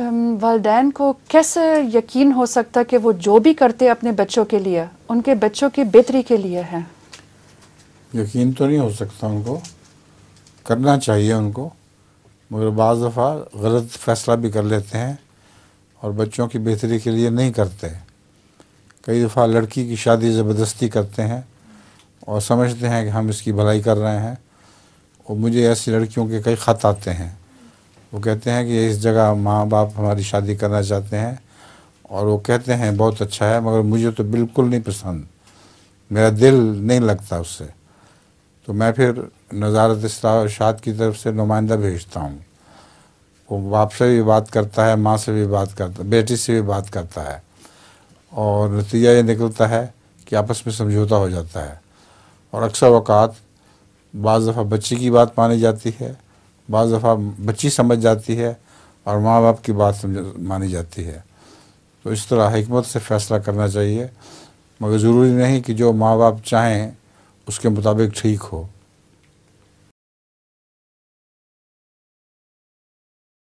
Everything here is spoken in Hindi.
वालदेन को कैसे यकीन हो सकता कि वो जो भी करते अपने बच्चों के लिए उनके बच्चों की बेहतरी के लिए है यकीन तो नहीं हो सकता उनको करना चाहिए उनको मगर बाज दफ़ा गलत फ़ैसला भी कर लेते हैं और बच्चों की बेहतरी के लिए नहीं करते कई दफ़ा लड़की की शादी ज़बरदस्ती करते हैं और समझते हैं कि हम इसकी भलाई कर रहे हैं और मुझे ऐसी लड़कियों के कई ख़त आते हैं वो कहते हैं कि इस जगह माँ बाप हमारी शादी करना चाहते हैं और वो कहते हैं बहुत अच्छा है मगर मुझे तो बिल्कुल नहीं पसंद मेरा दिल नहीं लगता उससे तो मैं फिर नज़ारत शाद की तरफ से नुमाइंदा भेजता हूँ वो बाप से भी बात करता है माँ से भी बात करता है बेटी से भी बात करता है और नतीजा ये निकलता है कि आपस में समझौता हो जाता है और अक्सर अवकात बाज़ दफ़ा बच्ची की बात मानी जाती है बज दफ़ा बच्ची समझ जाती है और माँ बाप की बात समझ मानी जाती है तो इस तरह हमत से फ़ैसला करना चाहिए मगर ज़रूरी नहीं कि जो माँ बाप चाहें उसके मुताबिक ठीक हो